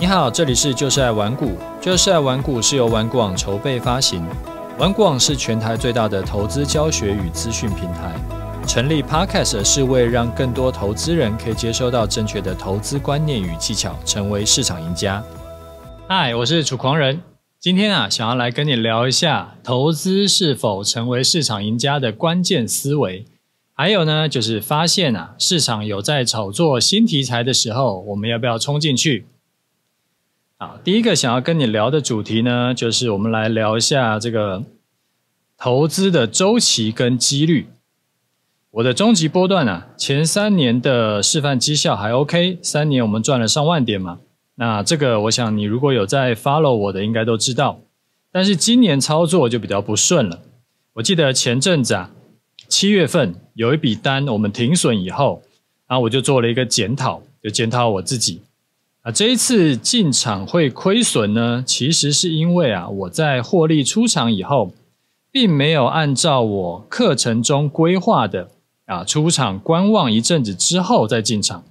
你好，这里是就是爱玩股。就是爱玩股是由玩股网筹备发行。玩股网是全台最大的投资教学与资讯平台。成立 Podcast 是为让更多投资人可以接收到正确的投资观念与技巧，成为市场赢家。嗨，我是楚狂人。今天啊，想要来跟你聊一下投资是否成为市场赢家的关键思维，还有呢，就是发现啊市场有在炒作新题材的时候，我们要不要冲进去？啊，第一个想要跟你聊的主题呢，就是我们来聊一下这个投资的周期跟几率。我的中级波段啊，前三年的示范绩效还 OK，三年我们赚了上万点嘛。那这个我想你如果有在 follow 我的，应该都知道。但是今年操作就比较不顺了。我记得前阵子啊，七月份有一笔单我们停损以后，然后我就做了一个检讨，就检讨我自己。啊，这一次进场会亏损呢，其实是因为啊，我在获利出场以后，并没有按照我课程中规划的啊，出场观望一阵子之后再进场。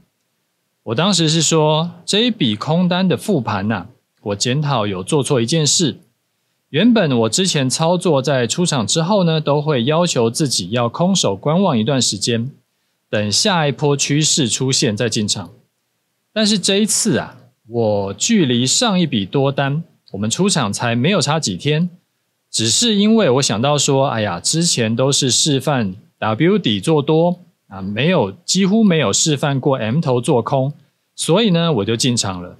我当时是说，这一笔空单的复盘呐，我检讨有做错一件事。原本我之前操作在出场之后呢，都会要求自己要空手观望一段时间，等下一波趋势出现再进场。但是这一次啊，我距离上一笔多单，我们出场才没有差几天，只是因为我想到说，哎呀，之前都是示范 W 底做多啊，没有几乎没有示范过 M 头做空，所以呢我就进场了。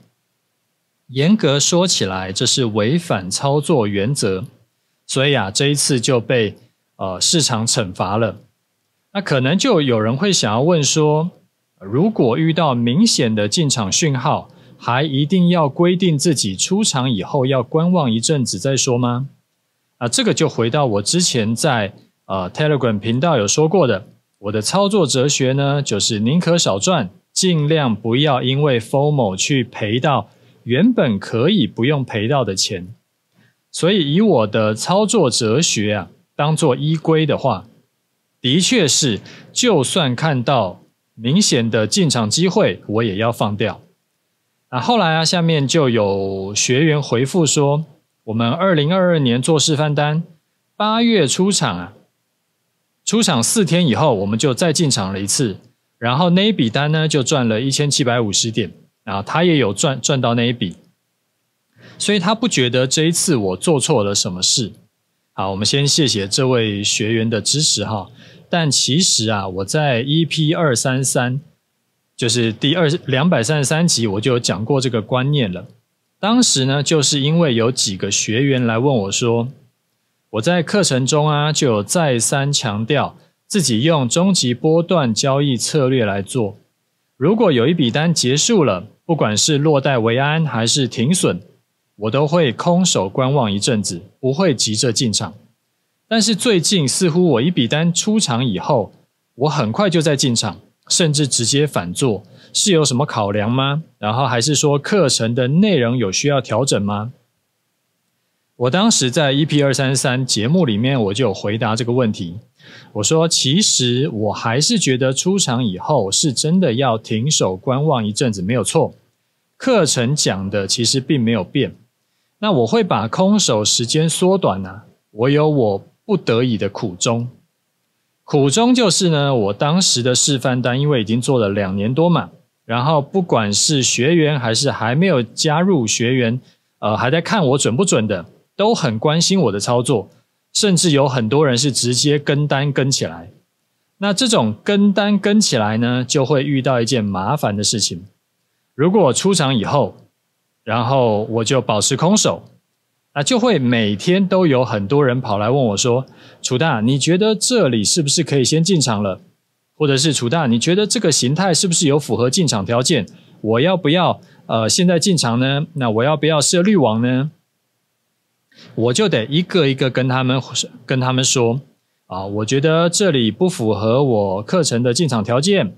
严格说起来，这是违反操作原则，所以啊这一次就被呃市场惩罚了。那可能就有人会想要问说。如果遇到明显的进场讯号，还一定要规定自己出场以后要观望一阵子再说吗？啊，这个就回到我之前在呃 Telegram 频道有说过的，我的操作哲学呢，就是宁可少赚，尽量不要因为 f o m o 去赔到原本可以不用赔到的钱。所以以我的操作哲学啊，当做依规的话，的确是，就算看到。明显的进场机会，我也要放掉。那后来啊，下面就有学员回复说，我们二零二二年做示范单，八月出场啊，出场四天以后，我们就再进场了一次，然后那一笔单呢，就赚了一千七百五十点啊，他也有赚赚到那一笔，所以他不觉得这一次我做错了什么事。好，我们先谢谢这位学员的支持哈。但其实啊，我在 EP 二三三，就是第二两百三十三集，我就有讲过这个观念了。当时呢，就是因为有几个学员来问我说，我在课程中啊，就有再三强调，自己用终极波段交易策略来做。如果有一笔单结束了，不管是落袋为安还是停损，我都会空手观望一阵子，不会急着进场。但是最近似乎我一笔单出场以后，我很快就在进场，甚至直接反做，是有什么考量吗？然后还是说课程的内容有需要调整吗？我当时在 EP 二三三节目里面我就有回答这个问题，我说其实我还是觉得出场以后是真的要停手观望一阵子，没有错。课程讲的其实并没有变，那我会把空手时间缩短呢，我有我。不得已的苦衷，苦衷就是呢，我当时的示范单，因为已经做了两年多嘛，然后不管是学员还是还没有加入学员，呃，还在看我准不准的，都很关心我的操作，甚至有很多人是直接跟单跟起来。那这种跟单跟起来呢，就会遇到一件麻烦的事情，如果我出场以后，然后我就保持空手。啊，就会每天都有很多人跑来问我说：“楚大，你觉得这里是不是可以先进场了？或者是楚大，你觉得这个形态是不是有符合进场条件？我要不要呃现在进场呢？那我要不要设滤网呢？”我就得一个一个跟他们跟他们说啊，我觉得这里不符合我课程的进场条件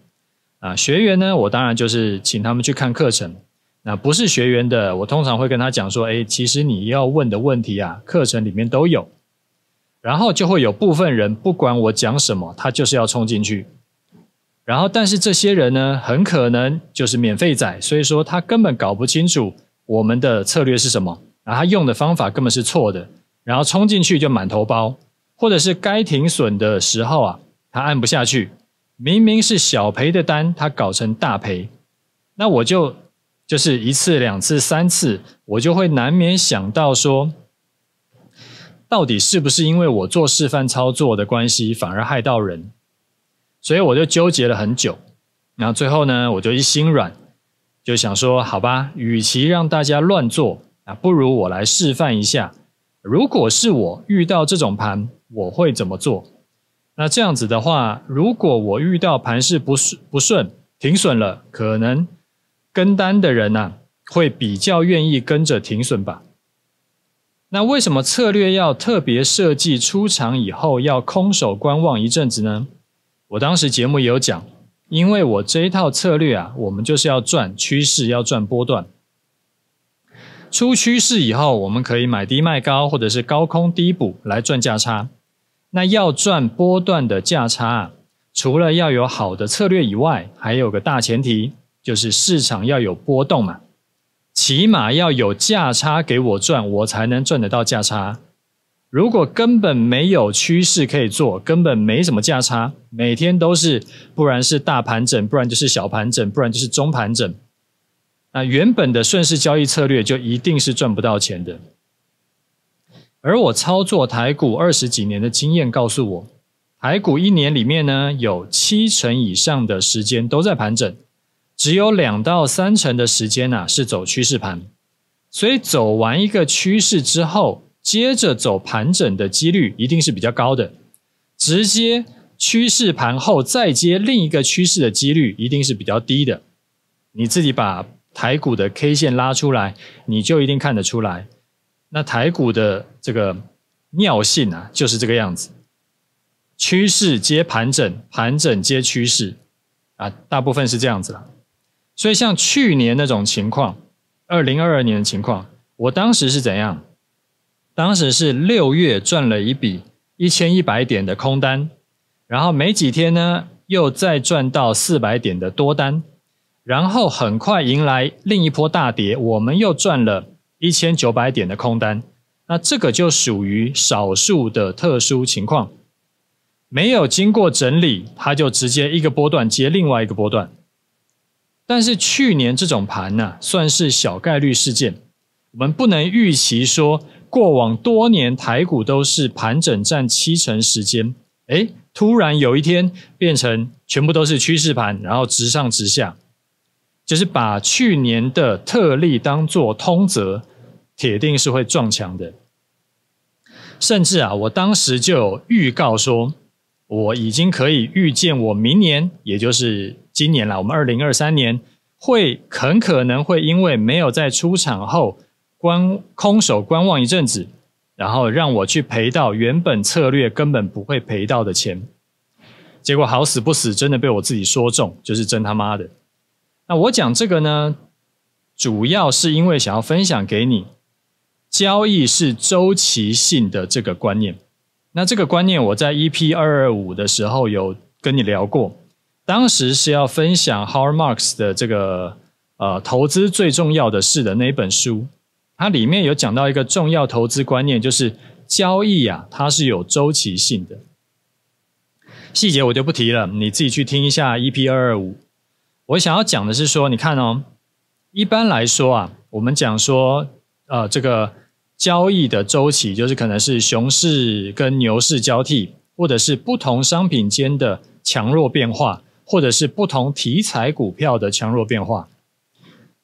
啊。学员呢，我当然就是请他们去看课程。那不是学员的，我通常会跟他讲说：“哎，其实你要问的问题啊，课程里面都有。”然后就会有部分人，不管我讲什么，他就是要冲进去。然后，但是这些人呢，很可能就是免费仔，所以说他根本搞不清楚我们的策略是什么，然后他用的方法根本是错的。然后冲进去就满头包，或者是该停损的时候啊，他按不下去，明明是小赔的单，他搞成大赔，那我就。就是一次、两次、三次，我就会难免想到说，到底是不是因为我做示范操作的关系，反而害到人？所以我就纠结了很久。然后最后呢，我就一心软，就想说：好吧，与其让大家乱做，啊，不如我来示范一下。如果是我遇到这种盘，我会怎么做？那这样子的话，如果我遇到盘势不顺、不顺停损了，可能。跟单的人呢，会比较愿意跟着停损吧？那为什么策略要特别设计出场以后要空手观望一阵子呢？我当时节目也有讲，因为我这一套策略啊，我们就是要赚趋势，要赚波段。出趋势以后，我们可以买低卖高，或者是高空低补来赚价差。那要赚波段的价差，啊，除了要有好的策略以外，还有个大前提。就是市场要有波动嘛，起码要有价差给我赚，我才能赚得到价差。如果根本没有趋势可以做，根本没什么价差，每天都是不然是大盘整，不然就是小盘整，不然就是中盘整。那原本的顺势交易策略就一定是赚不到钱的。而我操作台股二十几年的经验告诉我，台股一年里面呢，有七成以上的时间都在盘整。只有两到三成的时间呢是走趋势盘，所以走完一个趋势之后，接着走盘整的几率一定是比较高的。直接趋势盘后再接另一个趋势的几率一定是比较低的。你自己把台股的 K 线拉出来，你就一定看得出来，那台股的这个尿性啊，就是这个样子：趋势接盘整，盘整接趋势啊，大部分是这样子了。所以像去年那种情况，二零二二年的情况，我当时是怎样？当时是六月赚了一笔一千一百点的空单，然后没几天呢，又再赚到四百点的多单，然后很快迎来另一波大跌，我们又赚了一千九百点的空单。那这个就属于少数的特殊情况，没有经过整理，它就直接一个波段接另外一个波段。但是去年这种盘呢，算是小概率事件。我们不能预期说，过往多年台股都是盘整占七成时间，哎，突然有一天变成全部都是趋势盘，然后直上直下，就是把去年的特例当做通则，铁定是会撞墙的。甚至啊，我当时就预告说，我已经可以预见，我明年也就是。今年啦，我们二零二三年会很可能会因为没有在出场后观空手观望一阵子，然后让我去赔到原本策略根本不会赔到的钱，结果好死不死，真的被我自己说中，就是真他妈的。那我讲这个呢，主要是因为想要分享给你，交易是周期性的这个观念。那这个观念我在 EP 二二五的时候有跟你聊过。当时是要分享 h a r m a r s 的这个呃投资最重要的事的那一本书，它里面有讲到一个重要投资观念，就是交易啊，它是有周期性的。细节我就不提了，你自己去听一下 EP 二二五。我想要讲的是说，你看哦，一般来说啊，我们讲说呃这个交易的周期，就是可能是熊市跟牛市交替，或者是不同商品间的强弱变化。或者是不同题材股票的强弱变化，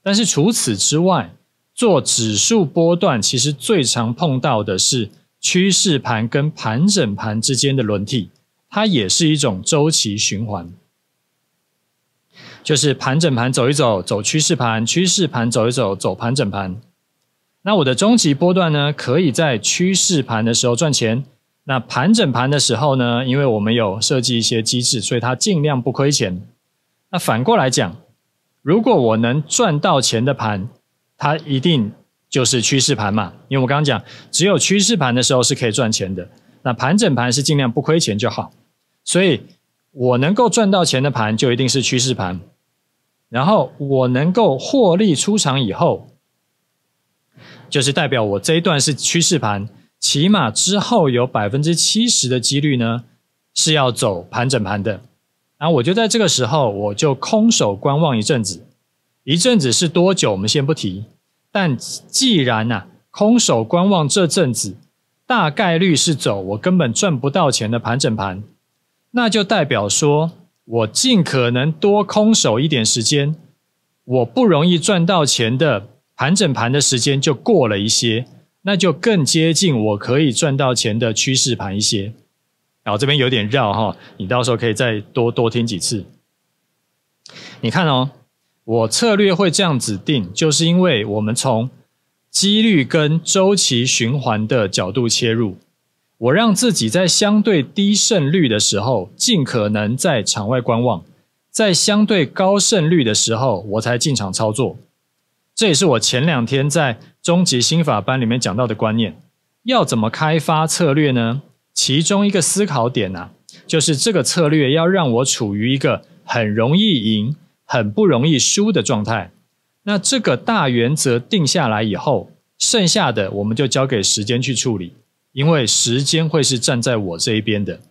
但是除此之外，做指数波段其实最常碰到的是趋势盘跟盘整盘之间的轮替，它也是一种周期循环，就是盘整盘走一走，走趋势盘，趋势盘走一走，走盘整盘。那我的终极波段呢，可以在趋势盘的时候赚钱。那盘整盘的时候呢，因为我们有设计一些机制，所以它尽量不亏钱。那反过来讲，如果我能赚到钱的盘，它一定就是趋势盘嘛，因为我刚刚讲，只有趋势盘的时候是可以赚钱的。那盘整盘是尽量不亏钱就好，所以我能够赚到钱的盘就一定是趋势盘。然后我能够获利出场以后，就是代表我这一段是趋势盘。起码之后有百分之七十的几率呢，是要走盘整盘的。然后我就在这个时候，我就空手观望一阵子。一阵子是多久，我们先不提。但既然呐，空手观望这阵子，大概率是走我根本赚不到钱的盘整盘，那就代表说我尽可能多空手一点时间，我不容易赚到钱的盘整盘的时间就过了一些。那就更接近我可以赚到钱的趋势盘一些，然后这边有点绕哈，你到时候可以再多多听几次。你看哦，我策略会这样子定，就是因为我们从几率跟周期循环的角度切入，我让自己在相对低胜率的时候，尽可能在场外观望，在相对高胜率的时候，我才进场操作。这也是我前两天在。中级心法班里面讲到的观念，要怎么开发策略呢？其中一个思考点啊，就是这个策略要让我处于一个很容易赢、很不容易输的状态。那这个大原则定下来以后，剩下的我们就交给时间去处理，因为时间会是站在我这一边的。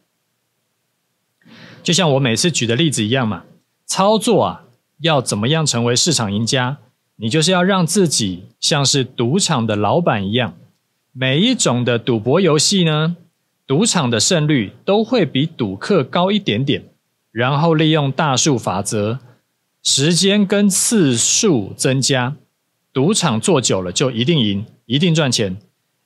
就像我每次举的例子一样嘛，操作啊，要怎么样成为市场赢家？你就是要让自己像是赌场的老板一样，每一种的赌博游戏呢，赌场的胜率都会比赌客高一点点，然后利用大数法则，时间跟次数增加，赌场做久了就一定赢，一定赚钱，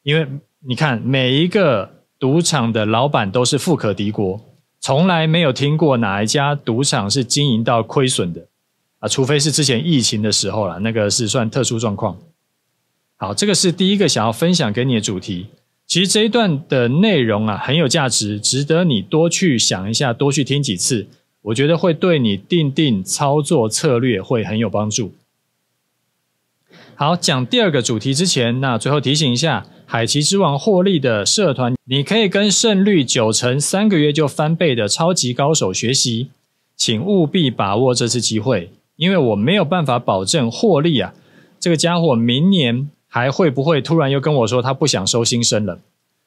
因为你看每一个赌场的老板都是富可敌国，从来没有听过哪一家赌场是经营到亏损的。啊，除非是之前疫情的时候了，那个是算特殊状况。好，这个是第一个想要分享给你的主题。其实这一段的内容啊很有价值，值得你多去想一下，多去听几次。我觉得会对你定定操作策略会很有帮助。好，讲第二个主题之前，那最后提醒一下，海奇之王获利的社团，你可以跟胜率九成三个月就翻倍的超级高手学习，请务必把握这次机会。因为我没有办法保证获利啊，这个家伙明年还会不会突然又跟我说他不想收新生了？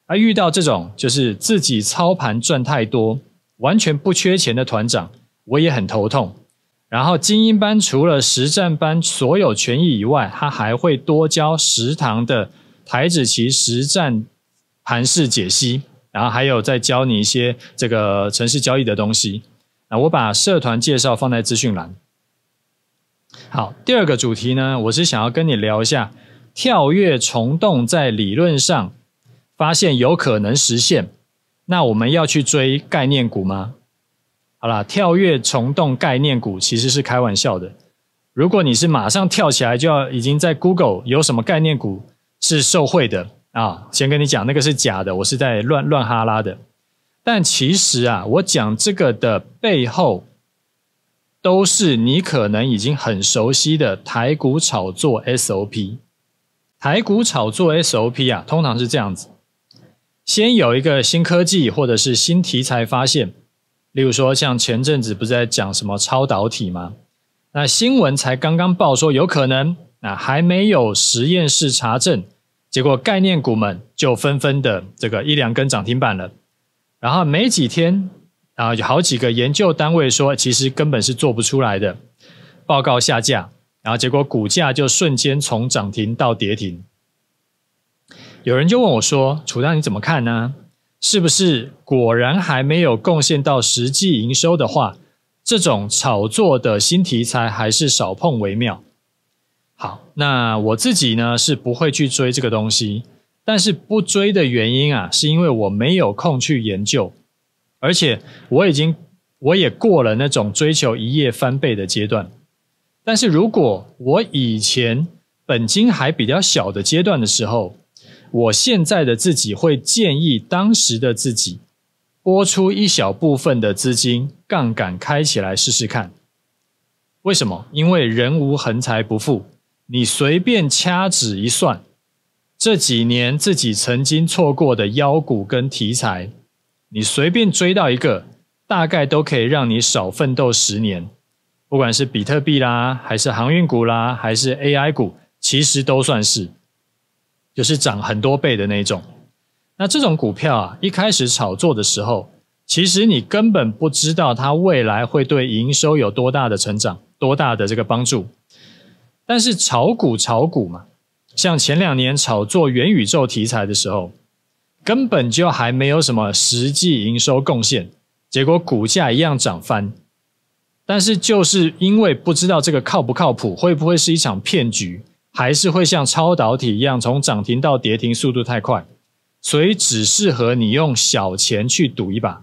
而遇到这种就是自己操盘赚太多，完全不缺钱的团长，我也很头痛。然后精英班除了实战班所有权益以外，他还会多教十堂的台子棋实战盘式解析，然后还有再教你一些这个城市交易的东西。那我把社团介绍放在资讯栏。好，第二个主题呢，我是想要跟你聊一下跳跃虫洞在理论上发现有可能实现，那我们要去追概念股吗？好了，跳跃虫洞概念股其实是开玩笑的。如果你是马上跳起来就要已经在 Google 有什么概念股是受贿的啊，先跟你讲那个是假的，我是在乱乱哈拉的。但其实啊，我讲这个的背后。都是你可能已经很熟悉的台股炒作 SOP，台股炒作 SOP 啊，通常是这样子，先有一个新科技或者是新题材发现，例如说像前阵子不是在讲什么超导体吗？那新闻才刚刚报说有可能，那还没有实验室查证，结果概念股们就纷纷的这个一两根涨停板了，然后没几天。然有好几个研究单位说，其实根本是做不出来的，报告下架，然后结果股价就瞬间从涨停到跌停。有人就问我说：“楚大你怎么看呢？是不是果然还没有贡献到实际营收的话，这种炒作的新题材还是少碰为妙？”好，那我自己呢是不会去追这个东西，但是不追的原因啊，是因为我没有空去研究。而且我已经，我也过了那种追求一夜翻倍的阶段。但是如果我以前本金还比较小的阶段的时候，我现在的自己会建议当时的自己，拨出一小部分的资金，杠杆开起来试试看。为什么？因为人无横财不富，你随便掐指一算，这几年自己曾经错过的妖股跟题材。你随便追到一个，大概都可以让你少奋斗十年。不管是比特币啦，还是航运股啦，还是 AI 股，其实都算是，就是涨很多倍的那种。那这种股票啊，一开始炒作的时候，其实你根本不知道它未来会对营收有多大的成长，多大的这个帮助。但是炒股炒股嘛，像前两年炒作元宇宙题材的时候。根本就还没有什么实际营收贡献，结果股价一样涨翻。但是就是因为不知道这个靠不靠谱，会不会是一场骗局，还是会像超导体一样从涨停到跌停速度太快，所以只适合你用小钱去赌一把。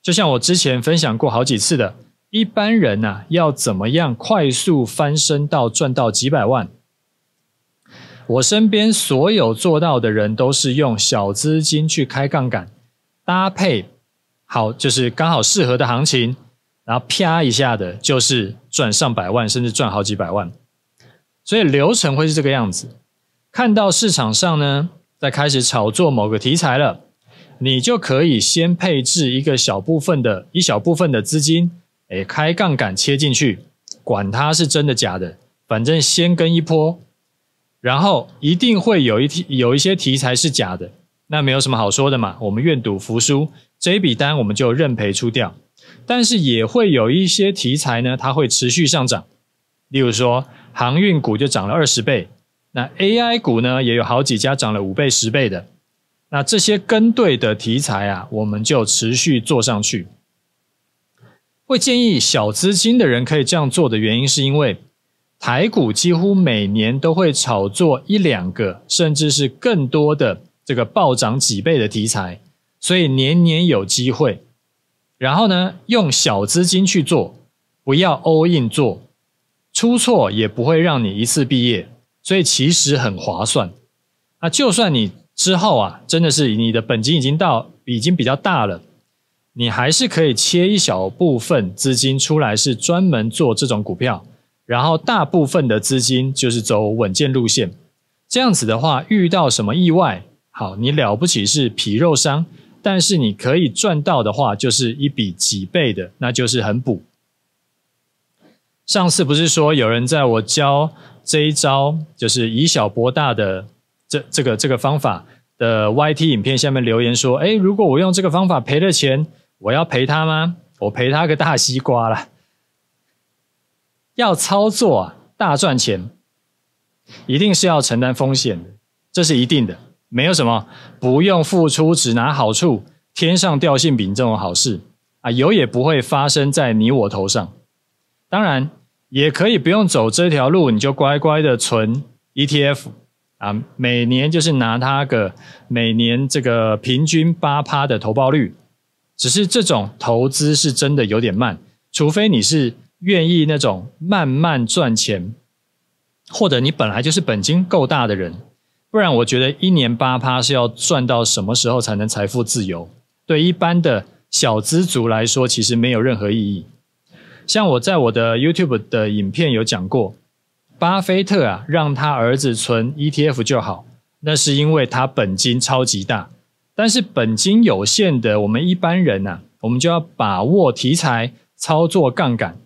就像我之前分享过好几次的，一般人呐要怎么样快速翻身到赚到几百万？我身边所有做到的人都是用小资金去开杠杆，搭配好就是刚好适合的行情，然后啪一下的，就是赚上百万甚至赚好几百万。所以流程会是这个样子：看到市场上呢在开始炒作某个题材了，你就可以先配置一个小部分的一小部分的资金，哎，开杠杆切进去，管它是真的假的，反正先跟一波。然后一定会有一题有一些题材是假的，那没有什么好说的嘛，我们愿赌服输，这一笔单我们就认赔出掉。但是也会有一些题材呢，它会持续上涨，例如说航运股就涨了二十倍，那 AI 股呢也有好几家涨了五倍、十倍的。那这些跟对的题材啊，我们就持续做上去。会建议小资金的人可以这样做的原因，是因为。台股几乎每年都会炒作一两个，甚至是更多的这个暴涨几倍的题材，所以年年有机会。然后呢，用小资金去做，不要 all in 做，出错也不会让你一次毕业，所以其实很划算。啊，就算你之后啊，真的是你的本金已经到已经比较大了，你还是可以切一小部分资金出来，是专门做这种股票。然后大部分的资金就是走稳健路线，这样子的话，遇到什么意外，好，你了不起是皮肉伤，但是你可以赚到的话，就是一笔几倍的，那就是很补。上次不是说有人在我教这一招，就是以小博大的这这个这个方法的 YT 影片下面留言说，哎，如果我用这个方法赔了钱，我要赔他吗？我赔他个大西瓜了。要操作啊，大赚钱，一定是要承担风险的，这是一定的。没有什么不用付出只拿好处、天上掉馅饼这种好事啊，有也不会发生在你我头上。当然，也可以不用走这条路，你就乖乖的存 ETF 啊，每年就是拿它个每年这个平均八趴的投报率。只是这种投资是真的有点慢，除非你是。愿意那种慢慢赚钱，或者你本来就是本金够大的人，不然我觉得一年八趴是要赚到什么时候才能财富自由？对一般的小资族来说，其实没有任何意义。像我在我的 YouTube 的影片有讲过，巴菲特啊，让他儿子存 ETF 就好，那是因为他本金超级大。但是本金有限的我们一般人呐，我们就要把握题材，操作杠杆。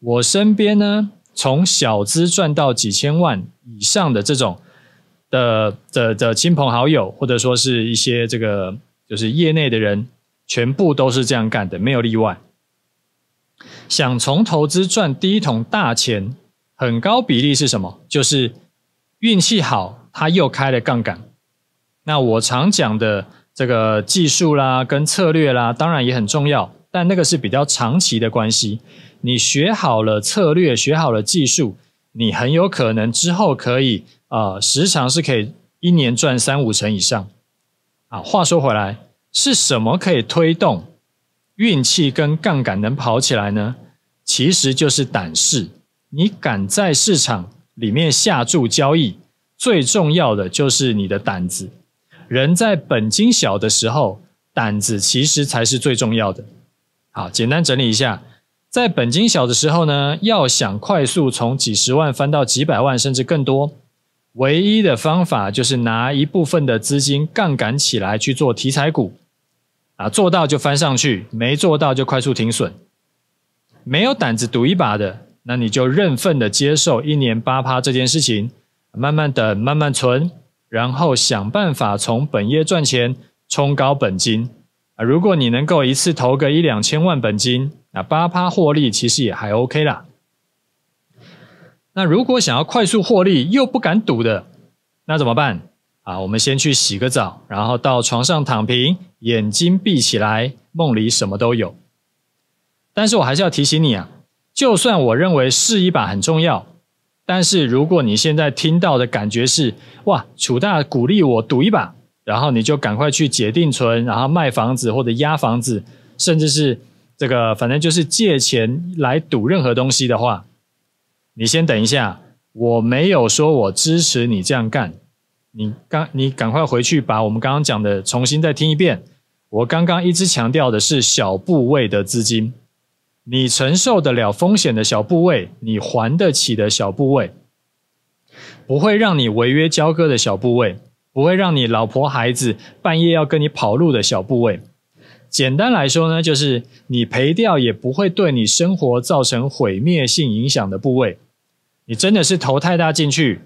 我身边呢，从小资赚到几千万以上的这种的的的亲朋好友，或者说是一些这个就是业内的人，全部都是这样干的，没有例外。想从投资赚第一桶大钱，很高比例是什么？就是运气好，他又开了杠杆。那我常讲的这个技术啦，跟策略啦，当然也很重要，但那个是比较长期的关系。你学好了策略，学好了技术，你很有可能之后可以啊，时常是可以一年赚三五成以上啊。话说回来，是什么可以推动运气跟杠杆能跑起来呢？其实就是胆识。你敢在市场里面下注交易，最重要的就是你的胆子。人在本金小的时候，胆子其实才是最重要的。好，简单整理一下。在本金小的时候呢，要想快速从几十万翻到几百万甚至更多，唯一的方法就是拿一部分的资金杠杆起来去做题材股啊，做到就翻上去，没做到就快速停损。没有胆子赌一把的，那你就认份的接受一年八趴这件事情，慢慢等，慢慢存，然后想办法从本业赚钱冲高本金啊。如果你能够一次投个一两千万本金。那八趴获利其实也还 OK 啦。那如果想要快速获利又不敢赌的，那怎么办啊？我们先去洗个澡，然后到床上躺平，眼睛闭起来，梦里什么都有。但是我还是要提醒你啊，就算我认为试一把很重要，但是如果你现在听到的感觉是哇，楚大鼓励我赌一把，然后你就赶快去解定存，然后卖房子或者压房子，甚至是。这个反正就是借钱来赌任何东西的话，你先等一下，我没有说我支持你这样干。你刚你赶快回去把我们刚刚讲的重新再听一遍。我刚刚一直强调的是小部位的资金，你承受得了风险的小部位，你还得起的小部位，不会让你违约交割的小部位，不会让你老婆孩子半夜要跟你跑路的小部位。简单来说呢，就是你赔掉也不会对你生活造成毁灭性影响的部位，你真的是投太大进去，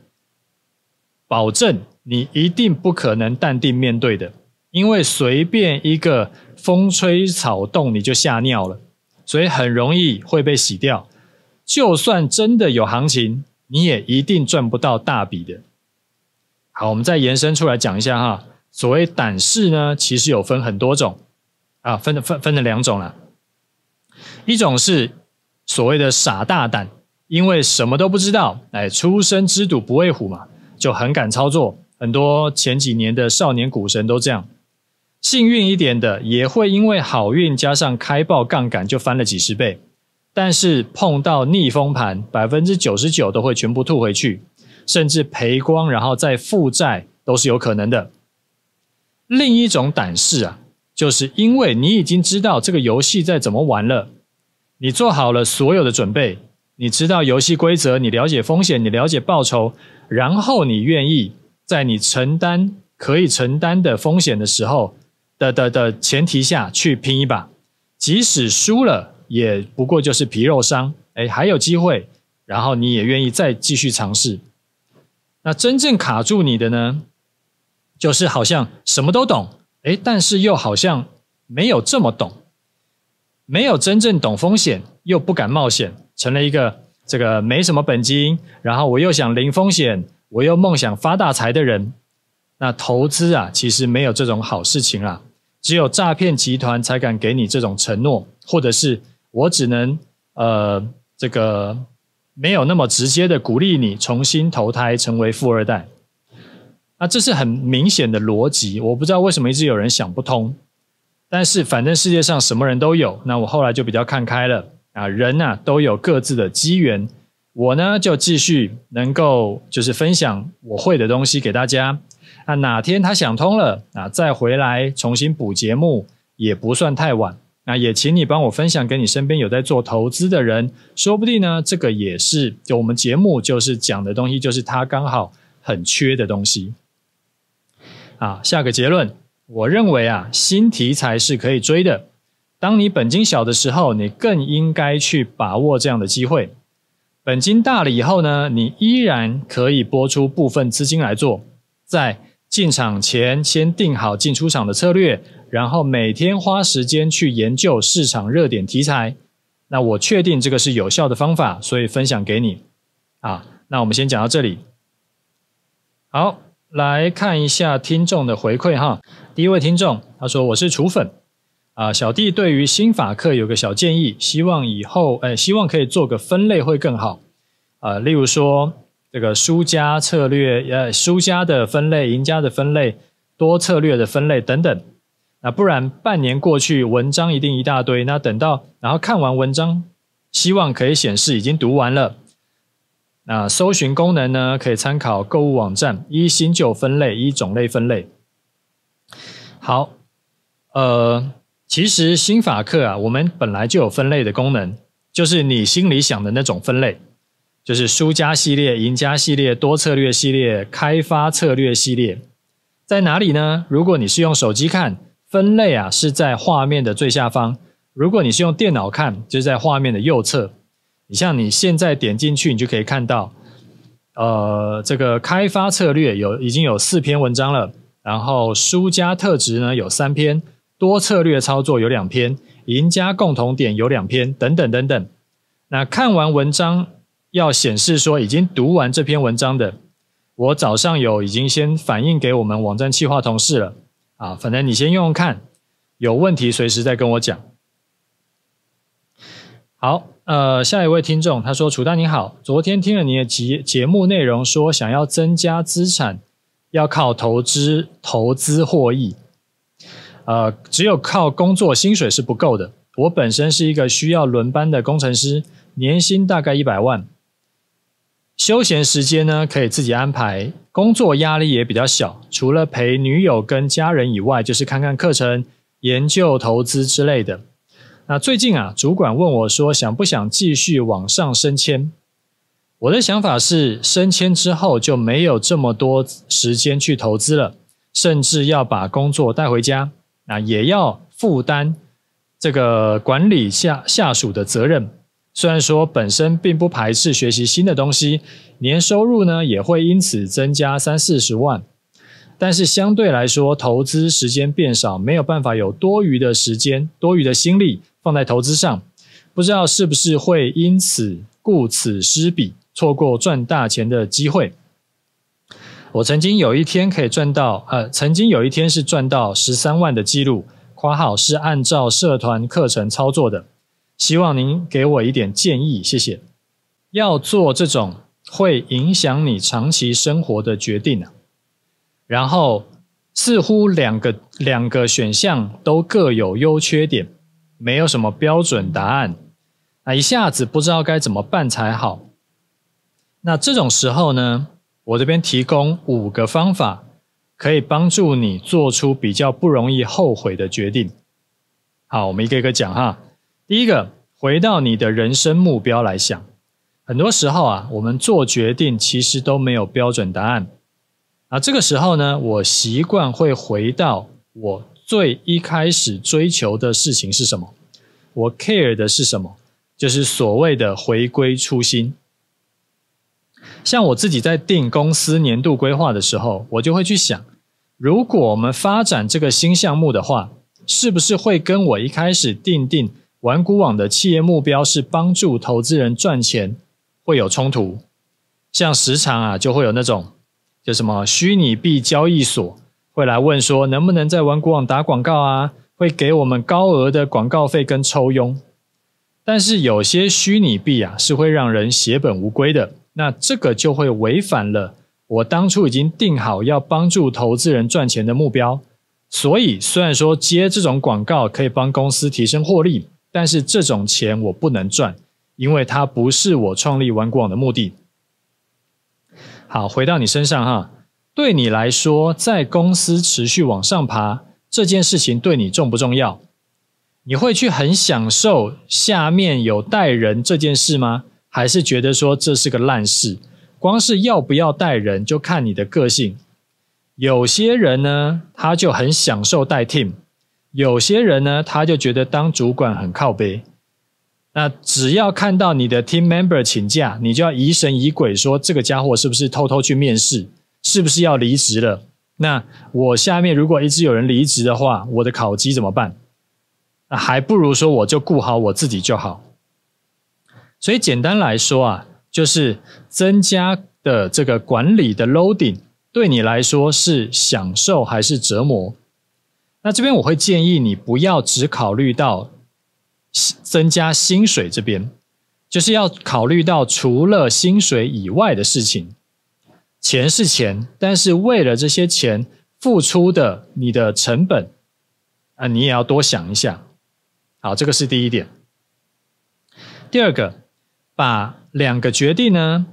保证你一定不可能淡定面对的，因为随便一个风吹草动你就吓尿了，所以很容易会被洗掉。就算真的有行情，你也一定赚不到大笔的。好，我们再延伸出来讲一下哈，所谓胆识呢，其实有分很多种。啊，分的分分了两种了，一种是所谓的傻大胆，因为什么都不知道，哎，初生之犊不畏虎嘛，就很敢操作。很多前几年的少年股神都这样，幸运一点的也会因为好运加上开爆杠杆就翻了几十倍，但是碰到逆风盘，百分之九十九都会全部吐回去，甚至赔光然后再负债都是有可能的。另一种胆识啊。就是因为你已经知道这个游戏在怎么玩了，你做好了所有的准备，你知道游戏规则，你了解风险，你了解报酬，然后你愿意在你承担可以承担的风险的时候的的的前提下去拼一把，即使输了也不过就是皮肉伤，哎，还有机会，然后你也愿意再继续尝试。那真正卡住你的呢，就是好像什么都懂。哎，但是又好像没有这么懂，没有真正懂风险，又不敢冒险，成了一个这个没什么本金，然后我又想零风险，我又梦想发大财的人。那投资啊，其实没有这种好事情啦，只有诈骗集团才敢给你这种承诺，或者是我只能呃，这个没有那么直接的鼓励你重新投胎成为富二代。那这是很明显的逻辑，我不知道为什么一直有人想不通，但是反正世界上什么人都有。那我后来就比较看开了啊，人呐都有各自的机缘，我呢就继续能够就是分享我会的东西给大家。那哪天他想通了啊，再回来重新补节目也不算太晚。那也请你帮我分享给你身边有在做投资的人，说不定呢这个也是就我们节目就是讲的东西，就是他刚好很缺的东西。啊，下个结论，我认为啊，新题材是可以追的。当你本金小的时候，你更应该去把握这样的机会。本金大了以后呢，你依然可以拨出部分资金来做。在进场前，先定好进出场的策略，然后每天花时间去研究市场热点题材。那我确定这个是有效的方法，所以分享给你。啊，那我们先讲到这里。好。来看一下听众的回馈哈。第一位听众他说：“我是楚粉，啊，小弟对于新法课有个小建议，希望以后，呃，希望可以做个分类会更好，啊，例如说这个输家策略，呃，输家的分类、赢家的分类、多策略的分类等等，啊，不然半年过去，文章一定一大堆，那等到然后看完文章，希望可以显示已经读完了。”那搜寻功能呢？可以参考购物网站，一新旧分类，一种类分类。好，呃，其实新法课啊，我们本来就有分类的功能，就是你心里想的那种分类，就是输家系列、赢家系列、多策略系列、开发策略系列，在哪里呢？如果你是用手机看，分类啊是在画面的最下方；如果你是用电脑看，就是在画面的右侧。你像你现在点进去，你就可以看到，呃，这个开发策略有已经有四篇文章了，然后输家特质呢有三篇，多策略操作有两篇，赢家共同点有两篇，等等等等。那看完文章要显示说已经读完这篇文章的，我早上有已经先反映给我们网站企划同事了啊，反正你先用用看，有问题随时再跟我讲。好。呃，下一位听众他说：“楚丹你好，昨天听了你的节节目内容，说想要增加资产，要靠投资，投资获益。呃，只有靠工作薪水是不够的。我本身是一个需要轮班的工程师，年薪大概一百万。休闲时间呢可以自己安排，工作压力也比较小。除了陪女友跟家人以外，就是看看课程、研究投资之类的。”那最近啊，主管问我说，想不想继续往上升迁？我的想法是，升迁之后就没有这么多时间去投资了，甚至要把工作带回家，那也要负担这个管理下下属的责任。虽然说本身并不排斥学习新的东西，年收入呢也会因此增加三四十万。但是相对来说，投资时间变少，没有办法有多余的时间、多余的心力放在投资上，不知道是不是会因此顾此失彼，错过赚大钱的机会。我曾经有一天可以赚到，呃，曾经有一天是赚到十三万的记录，括号是按照社团课程操作的。希望您给我一点建议，谢谢。要做这种会影响你长期生活的决定呢？然后似乎两个两个选项都各有优缺点，没有什么标准答案，啊，一下子不知道该怎么办才好。那这种时候呢，我这边提供五个方法，可以帮助你做出比较不容易后悔的决定。好，我们一个一个讲哈。第一个，回到你的人生目标来想，很多时候啊，我们做决定其实都没有标准答案。啊，这个时候呢，我习惯会回到我最一开始追求的事情是什么，我 care 的是什么，就是所谓的回归初心。像我自己在定公司年度规划的时候，我就会去想，如果我们发展这个新项目的话，是不是会跟我一开始定定玩股网的企业目标是帮助投资人赚钱会有冲突？像时常啊，就会有那种。就什么虚拟币交易所会来问说，能不能在玩股网打广告啊？会给我们高额的广告费跟抽佣。但是有些虚拟币啊，是会让人血本无归的。那这个就会违反了我当初已经定好要帮助投资人赚钱的目标。所以虽然说接这种广告可以帮公司提升获利，但是这种钱我不能赚，因为它不是我创立玩股网的目的。好，回到你身上哈。对你来说，在公司持续往上爬这件事情对你重不重要？你会去很享受下面有带人这件事吗？还是觉得说这是个烂事？光是要不要带人，就看你的个性。有些人呢，他就很享受带 team；有些人呢，他就觉得当主管很靠背。那只要看到你的 team member 请假，你就要疑神疑鬼，说这个家伙是不是偷偷去面试，是不是要离职了？那我下面如果一直有人离职的话，我的考绩怎么办？那还不如说我就顾好我自己就好。所以简单来说啊，就是增加的这个管理的 loading，对你来说是享受还是折磨？那这边我会建议你不要只考虑到。增加薪水这边，就是要考虑到除了薪水以外的事情。钱是钱，但是为了这些钱付出的你的成本，啊，你也要多想一下。好，这个是第一点。第二个，把两个决定呢，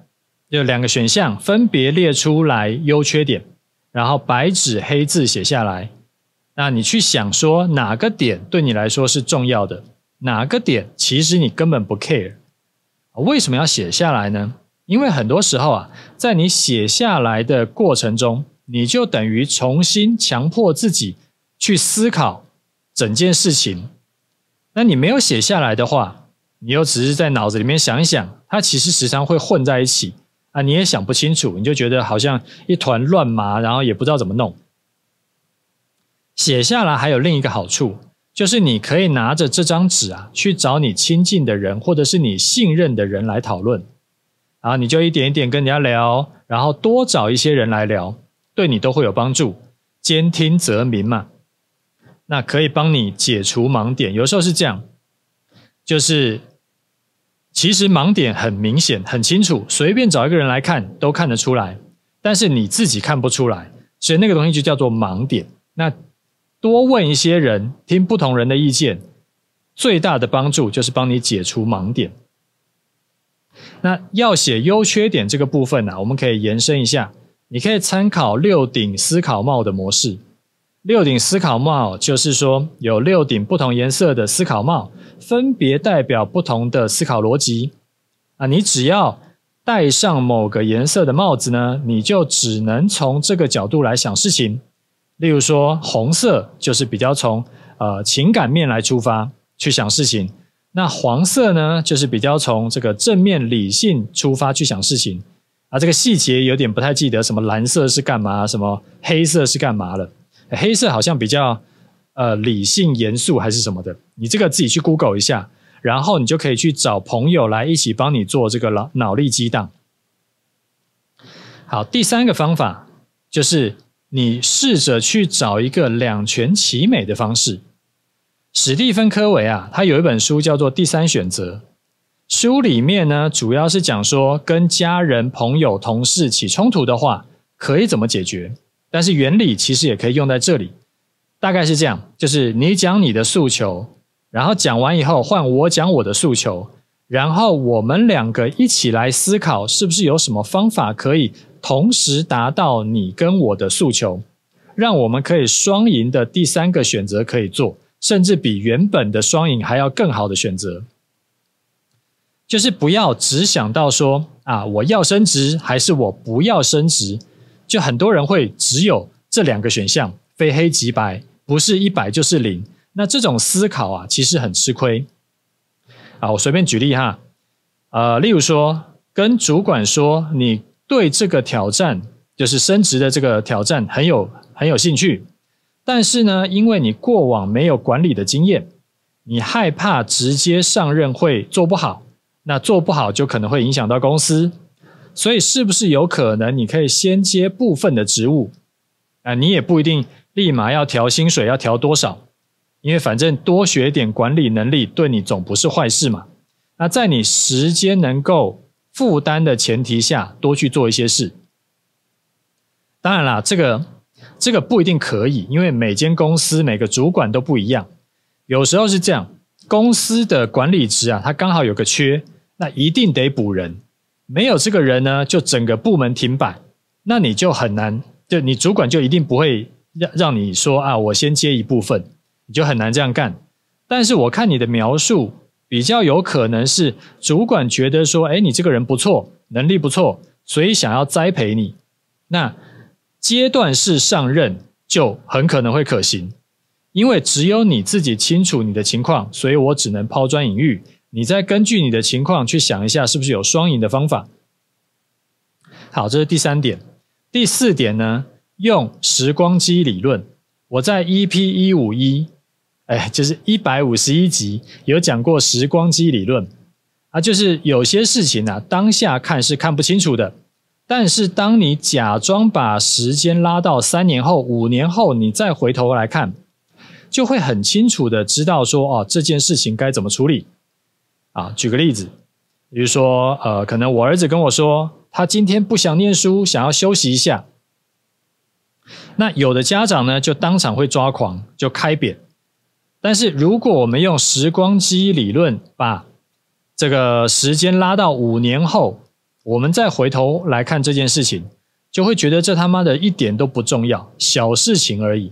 有两个选项，分别列出来优缺点，然后白纸黑字写下来。那你去想说哪个点对你来说是重要的。哪个点其实你根本不 care，为什么要写下来呢？因为很多时候啊，在你写下来的过程中，你就等于重新强迫自己去思考整件事情。那你没有写下来的话，你又只是在脑子里面想一想，它其实时常会混在一起啊，你也想不清楚，你就觉得好像一团乱麻，然后也不知道怎么弄。写下来还有另一个好处。就是你可以拿着这张纸啊，去找你亲近的人，或者是你信任的人来讨论啊，你就一点一点跟人家聊，然后多找一些人来聊，对你都会有帮助。兼听则明嘛，那可以帮你解除盲点。有时候是这样，就是其实盲点很明显、很清楚，随便找一个人来看都看得出来，但是你自己看不出来，所以那个东西就叫做盲点。那。多问一些人，听不同人的意见，最大的帮助就是帮你解除盲点。那要写优缺点这个部分呢，我们可以延伸一下，你可以参考六顶思考帽的模式。六顶思考帽就是说有六顶不同颜色的思考帽，分别代表不同的思考逻辑啊。你只要戴上某个颜色的帽子呢，你就只能从这个角度来想事情。例如说，红色就是比较从呃情感面来出发去想事情，那黄色呢，就是比较从这个正面理性出发去想事情。啊，这个细节有点不太记得，什么蓝色是干嘛，什么黑色是干嘛了？黑色好像比较呃理性严肃还是什么的，你这个自己去 Google 一下，然后你就可以去找朋友来一起帮你做这个脑脑力激荡。好，第三个方法就是。你试着去找一个两全其美的方式。史蒂芬·科维啊，他有一本书叫做《第三选择》，书里面呢主要是讲说跟家人、朋友、同事起冲突的话可以怎么解决，但是原理其实也可以用在这里。大概是这样，就是你讲你的诉求，然后讲完以后换我讲我的诉求。然后我们两个一起来思考，是不是有什么方法可以同时达到你跟我的诉求，让我们可以双赢的第三个选择可以做，甚至比原本的双赢还要更好的选择，就是不要只想到说啊，我要升职还是我不要升职，就很多人会只有这两个选项，非黑即白，不是一百就是零。那这种思考啊，其实很吃亏。啊，我随便举例哈，呃，例如说，跟主管说，你对这个挑战，就是升职的这个挑战很有很有兴趣，但是呢，因为你过往没有管理的经验，你害怕直接上任会做不好，那做不好就可能会影响到公司，所以是不是有可能你可以先接部分的职务？啊，你也不一定立马要调薪水，要调多少？因为反正多学点管理能力，对你总不是坏事嘛。那在你时间能够负担的前提下，多去做一些事。当然啦，这个这个不一定可以，因为每间公司每个主管都不一样。有时候是这样，公司的管理职啊，它刚好有个缺，那一定得补人。没有这个人呢，就整个部门停摆，那你就很难，就你主管就一定不会让让你说啊，我先接一部分。你就很难这样干，但是我看你的描述比较有可能是主管觉得说，哎，你这个人不错，能力不错，所以想要栽培你。那阶段式上任就很可能会可行，因为只有你自己清楚你的情况，所以我只能抛砖引玉，你再根据你的情况去想一下，是不是有双赢的方法。好，这是第三点，第四点呢？用时光机理论，我在 E P 一五一。哎，就是一百五十一集有讲过时光机理论啊，就是有些事情呢，当下看是看不清楚的，但是当你假装把时间拉到三年后、五年后，你再回头来看，就会很清楚的知道说哦，这件事情该怎么处理。啊，举个例子，比如说呃，可能我儿子跟我说，他今天不想念书，想要休息一下，那有的家长呢，就当场会抓狂，就开扁。但是，如果我们用时光机理论，把这个时间拉到五年后，我们再回头来看这件事情，就会觉得这他妈的一点都不重要，小事情而已。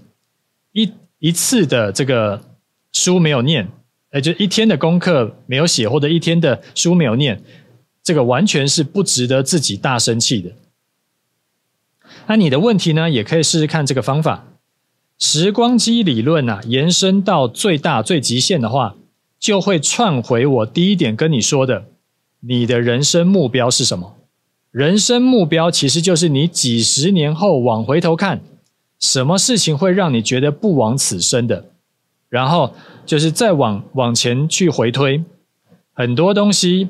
一一次的这个书没有念，哎，就一天的功课没有写，或者一天的书没有念，这个完全是不值得自己大生气的。那你的问题呢，也可以试试看这个方法。时光机理论啊，延伸到最大最极限的话，就会串回我第一点跟你说的：你的人生目标是什么？人生目标其实就是你几十年后往回头看，什么事情会让你觉得不枉此生的？然后就是再往往前去回推，很多东西，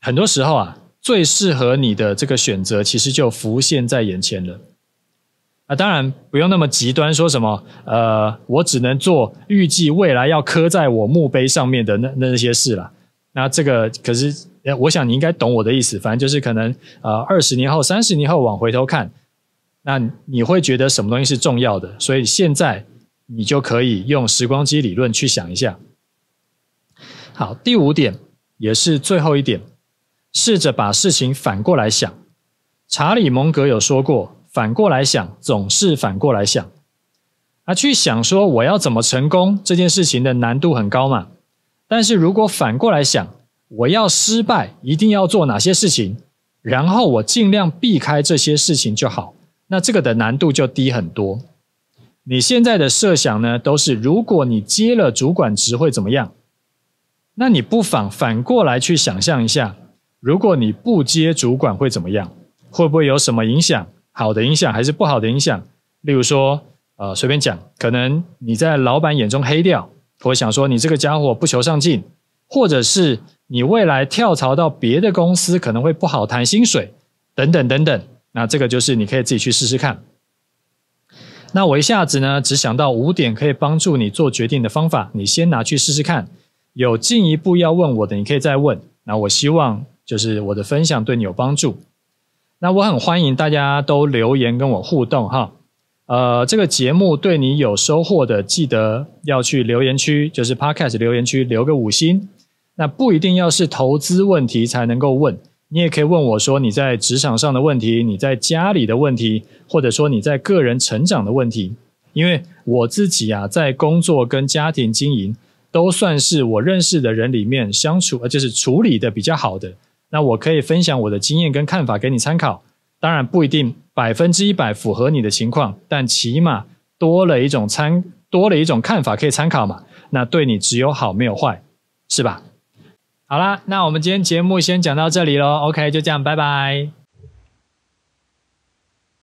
很多时候啊，最适合你的这个选择，其实就浮现在眼前了。啊，当然不用那么极端，说什么？呃，我只能做预计未来要刻在我墓碑上面的那那些事了。那这个可是，我想你应该懂我的意思。反正就是可能，呃，二十年后、三十年后往回头看，那你会觉得什么东西是重要的？所以现在你就可以用时光机理论去想一下。好，第五点也是最后一点，试着把事情反过来想。查理·蒙格有说过。反过来想，总是反过来想啊，去想说我要怎么成功这件事情的难度很高嘛。但是如果反过来想，我要失败，一定要做哪些事情，然后我尽量避开这些事情就好，那这个的难度就低很多。你现在的设想呢，都是如果你接了主管职会怎么样？那你不妨反过来去想象一下，如果你不接主管会怎么样？会不会有什么影响？好的影响还是不好的影响？例如说，呃，随便讲，可能你在老板眼中黑掉，我想说你这个家伙不求上进，或者是你未来跳槽到别的公司可能会不好谈薪水，等等等等。那这个就是你可以自己去试试看。那我一下子呢，只想到五点可以帮助你做决定的方法，你先拿去试试看。有进一步要问我的，你可以再问。那我希望就是我的分享对你有帮助。那我很欢迎大家都留言跟我互动哈，呃，这个节目对你有收获的，记得要去留言区，就是 Podcast 留言区留个五星。那不一定要是投资问题才能够问，你也可以问我说你在职场上的问题，你在家里的问题，或者说你在个人成长的问题。因为我自己啊，在工作跟家庭经营都算是我认识的人里面相处，呃，就是处理的比较好的。那我可以分享我的经验跟看法给你参考，当然不一定百分之一百符合你的情况，但起码多了一种参多了一种看法可以参考嘛，那对你只有好没有坏，是吧？好啦，那我们今天节目先讲到这里喽，OK，就这样，拜拜。